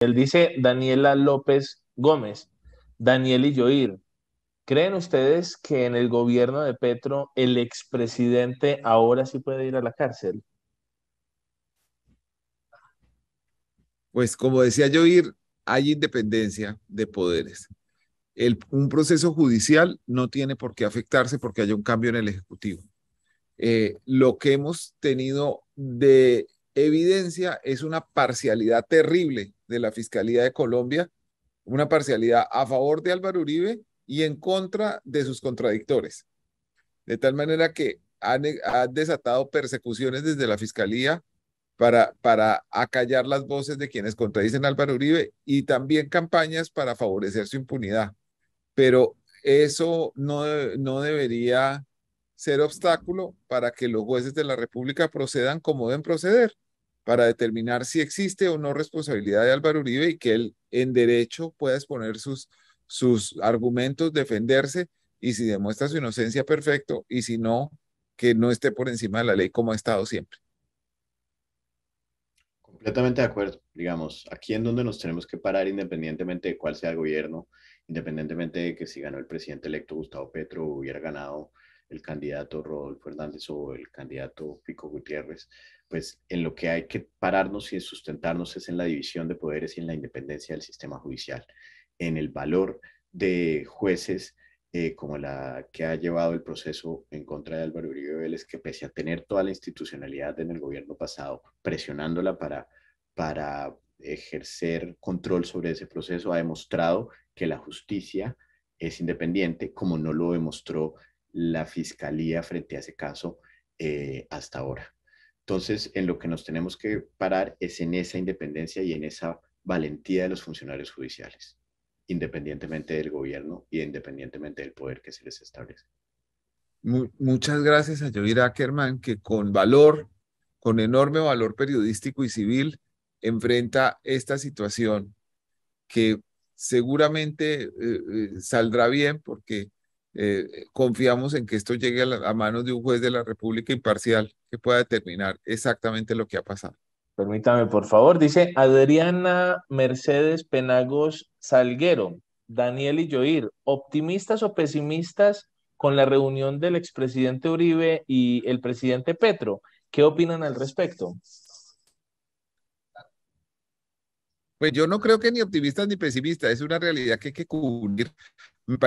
Él dice Daniela López Gómez, Daniel y Yoir. ¿Creen ustedes que en el gobierno de Petro el expresidente ahora sí puede ir a la cárcel? Pues como decía Yoir, hay independencia de poderes. un proceso judicial no tiene por qué afectarse porque haya un cambio en el Ejecutivo. Eh, lo que hemos tenido de evidencia es una parcialidad terrible de la Fiscalía de Colombia, una parcialidad a favor de Álvaro Uribe y en contra de sus contradictores. De tal manera que han, desatado persecuciones desde la Fiscalía para, para acallar las voces de quienes contradicen Álvaro Uribe y también campañas para favorecer su impunidad. Pero eso no, no debería ser obstáculo para que los jueces de la República procedan como deben proceder para determinar si existe o no responsabilidad de Álvaro Uribe y que él en derecho pueda exponer sus, sus argumentos, defenderse y si demuestra su inocencia, perfecto, y si no, que no esté por encima de la ley como ha estado siempre. Completamente de acuerdo. Digamos, aquí en donde nos tenemos que parar, independientemente de cuál sea el gobierno, independientemente de que si ganó el presidente electo Gustavo Petro hubiera ganado el candidato Rodolfo Hernández o el candidato Pico Gutiérrez, pues en lo que hay que pararnos y sustentarnos es en la división de poderes y en la independencia del sistema judicial, en el valor de jueces eh, como la que ha llevado el proceso en contra de Álvaro Uribe Vélez, que pese a tener toda la institucionalidad en el gobierno pasado, presionándola para, para ejercer control sobre ese proceso, ha demostrado que la justicia es independiente, como no lo demostró la fiscalía frente a ese caso eh, hasta ahora. Entonces, en lo que nos tenemos que parar es en esa independencia y en esa valentía de los funcionarios judiciales, independientemente del gobierno y independientemente del poder que se les establece. Muchas gracias a Joir Ackerman, que con valor, con enorme valor periodístico y civil, enfrenta esta situación que seguramente eh, eh, saldrá bien porque eh, confiamos en que esto llegue a, manos de un juez de la República imparcial que pueda determinar exactamente lo que ha pasado. Permítame, por favor, dice Adriana Mercedes Penagos Salguero, Daniel y Joir, optimistas o pesimistas con la reunión del expresidente Uribe y el presidente Petro. ¿Qué opinan al respecto? Pues yo no creo que ni optimistas ni pesimistas, es una realidad que hay que cubrir me,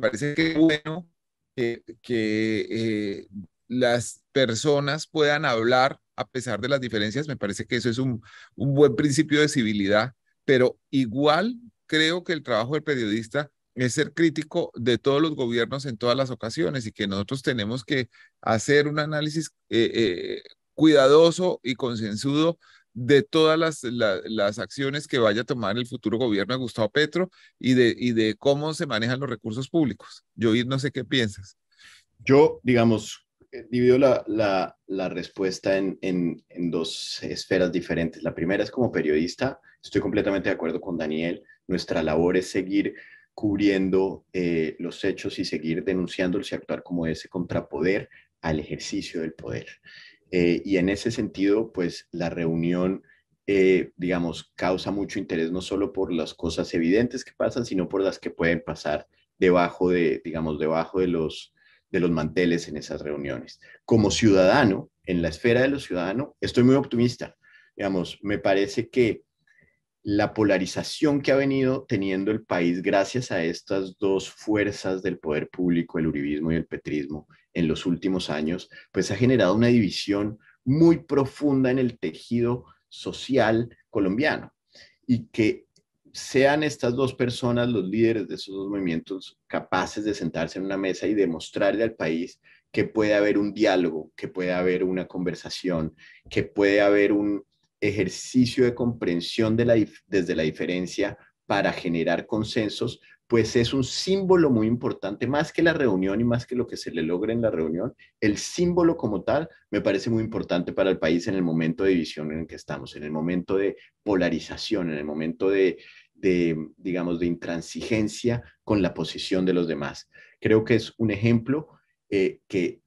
parece que es bueno que, eh, las personas puedan hablar a pesar de las diferencias, me parece que eso es un, un buen principio de civilidad, pero igual creo que el trabajo del periodista es ser crítico de todos los gobiernos en todas las ocasiones y que nosotros tenemos que hacer un análisis eh, eh, cuidadoso y consensudo de todas las, acciones que vaya a tomar el futuro gobierno de Gustavo Petro y de, de cómo se manejan los recursos públicos. Yo no sé qué piensas. Yo, digamos, eh, divido la, la, respuesta en, dos esferas diferentes. La primera es como periodista, estoy completamente de acuerdo con Daniel, nuestra labor es seguir cubriendo eh, los hechos y seguir denunciándolos y actuar como ese contrapoder al ejercicio del poder. Eh, y en ese sentido, pues la reunión, eh, digamos, causa mucho interés no solo por las cosas evidentes que pasan, sino por las que pueden pasar debajo de, digamos, debajo de los, de los manteles en esas reuniones. Como ciudadano, en la esfera de los ciudadanos, estoy muy optimista. Digamos, me parece que la polarización que ha venido teniendo el país gracias a estas dos fuerzas del poder público, el uribismo y el petrismo, en los últimos años, pues ha generado una división muy profunda en el tejido social colombiano y que sean estas dos personas, los líderes de esos dos movimientos, capaces de sentarse en una mesa y demostrarle al país que puede haber un diálogo, que puede haber una conversación, que puede haber un, ejercicio de comprensión de la, desde la diferencia para generar consensos, pues es un símbolo muy importante, más que la reunión y más que lo que se le logra en la reunión, el símbolo como tal me parece muy importante para el país en el momento de división en el que estamos, en el momento de polarización, en el momento de, de digamos, de intransigencia con la posición de los demás. Creo que es un ejemplo eh, que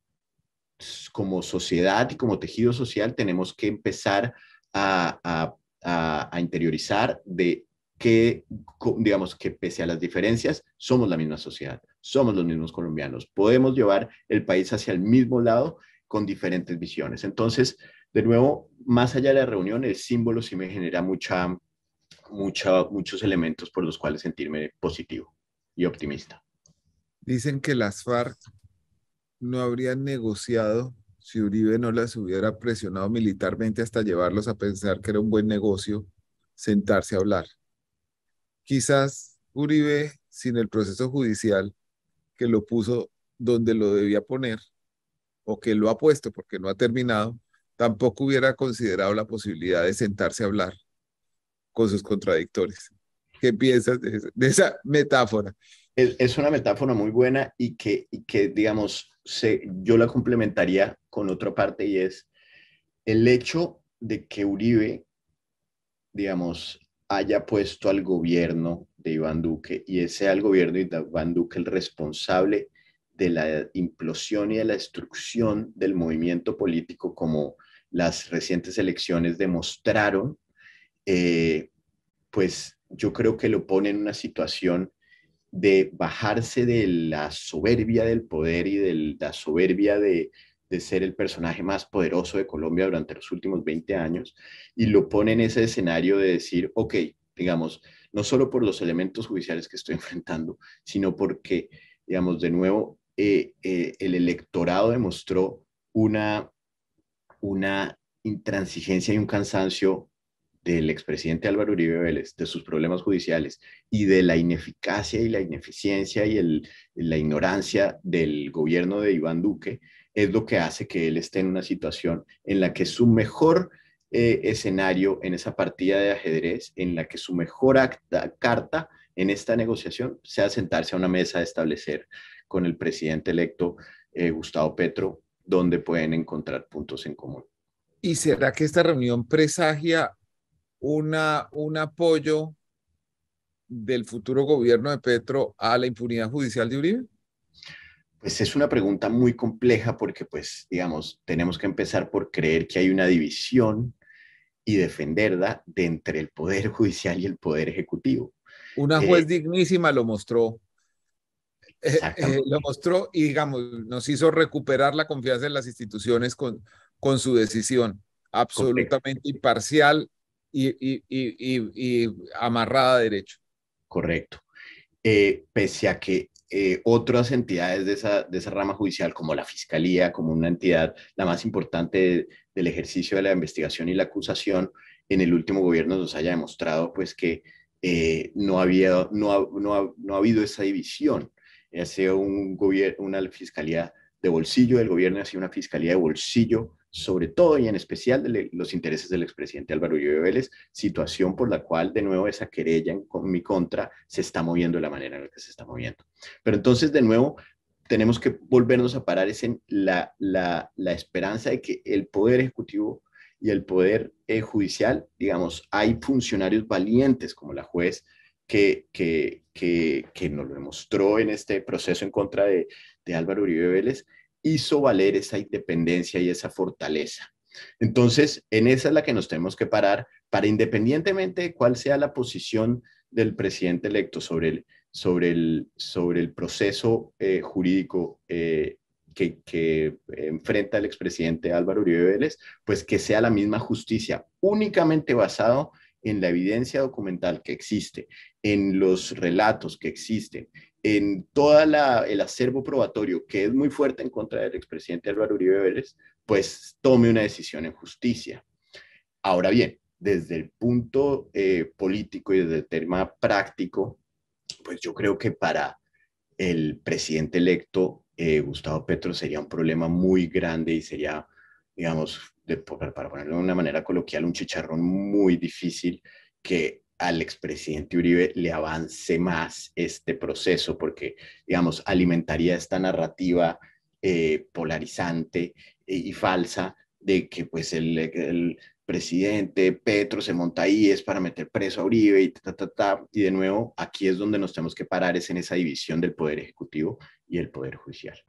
como sociedad y como tejido social tenemos que empezar a, interiorizar de que, digamos, que pese a las diferencias, somos la misma sociedad, somos los mismos colombianos, podemos llevar el país hacia el mismo lado con diferentes visiones. Entonces, de nuevo, más allá de la reunión, el símbolo sí me genera mucha, mucha, muchos elementos por los cuales sentirme positivo y optimista. Dicen que las FARC no habrían negociado si Uribe no las hubiera presionado militarmente hasta llevarlos a pensar que era un buen negocio sentarse a hablar. Quizás Uribe, sin el proceso judicial que lo puso donde lo debía poner, o que lo ha puesto porque no ha terminado, tampoco hubiera considerado la posibilidad de sentarse a hablar con sus contradictores. ¿Qué piensas de, esa metáfora? es, una metáfora muy buena y que, que digamos, se, yo la complementaría con otra parte y es el hecho de que Uribe, digamos, haya puesto al gobierno de Iván Duque y ese al gobierno de Iván Duque el responsable de la implosión y de la destrucción del movimiento político como las recientes elecciones demostraron, eh, pues yo creo que lo pone en una situación de bajarse de la soberbia del poder y de la soberbia de, ser el personaje más poderoso de Colombia durante los últimos 20 años y lo pone en ese escenario de decir, ok, digamos, no solo por los elementos judiciales que estoy enfrentando, sino porque, digamos, de nuevo, eh, eh, el electorado demostró una, una intransigencia y un cansancio del expresidente Álvaro Uribe Vélez, de sus problemas judiciales y de la ineficacia y la ineficiencia y la ignorancia del gobierno de Iván Duque, es lo que hace que él esté en una situación en la que su mejor eh, escenario en esa partida de ajedrez, en la que su mejor carta en esta negociación sea sentarse a una mesa de establecer con el presidente electo eh, Gustavo Petro, donde pueden encontrar puntos en común. ¿Y será que esta reunión presagia una, un apoyo del futuro gobierno de Petro a la impunidad judicial de Uribe? Pues es una pregunta muy compleja porque, pues, digamos, tenemos que empezar por creer que hay una división y defenderla de entre el poder judicial y el poder ejecutivo. Una eh, juez dignísima lo mostró. Eh, eh, lo mostró y, digamos, nos hizo recuperar la confianza en las instituciones con, con su decisión absolutamente imparcial y, y, amarrada a derecho. Correcto. Eh, pese a que eh, otras entidades de esa, rama judicial, como la Fiscalía, como una entidad la más importante del ejercicio de la investigación y la acusación, en el último gobierno nos haya demostrado pues que eh, no, había, no, ha, habido esa división. Ha sido un gobierno, una fiscalía de bolsillo, del gobierno ha sido una fiscalía de bolsillo sobre todo y en especial de los intereses del expresidente Álvaro Uribe Vélez, situación por la cual de nuevo esa querella en mi contra se está moviendo de la manera en la que se está moviendo. Pero entonces de nuevo tenemos que volvernos a parar en la, esperanza de que el Poder Ejecutivo y el Poder eh, Judicial, digamos, hay funcionarios valientes como la juez que, que, nos lo demostró en este proceso en contra de, de Álvaro Uribe Vélez, hizo valer esa independencia y esa fortaleza. Entonces, en esa es la que nos tenemos que parar para independientemente de cuál sea la posición del presidente electo sobre el, sobre el, sobre el proceso eh, jurídico eh, que, que, eh, enfrenta el expresidente Álvaro Uribe Vélez, pues que sea la misma justicia, únicamente basado en la evidencia documental que existe, en los relatos que existen, en todo el acervo probatorio, que es muy fuerte en contra del expresidente Álvaro Uribe Vélez, pues tome una decisión en justicia. Ahora bien, desde el punto eh, político y desde el tema práctico, pues yo creo que para el presidente electo, eh, Gustavo Petro, sería un problema muy grande y sería, digamos, de, para ponerlo de una manera coloquial, un chicharrón muy difícil que al expresidente Uribe le avance más este proceso, porque, digamos, alimentaría esta narrativa eh, polarizante e, y, falsa de que pues el, presidente Petro se monta ahí es para meter preso a Uribe y ta, ta, ta. Y de nuevo, aquí es donde nos tenemos que parar, es en esa división del poder ejecutivo y el poder judicial.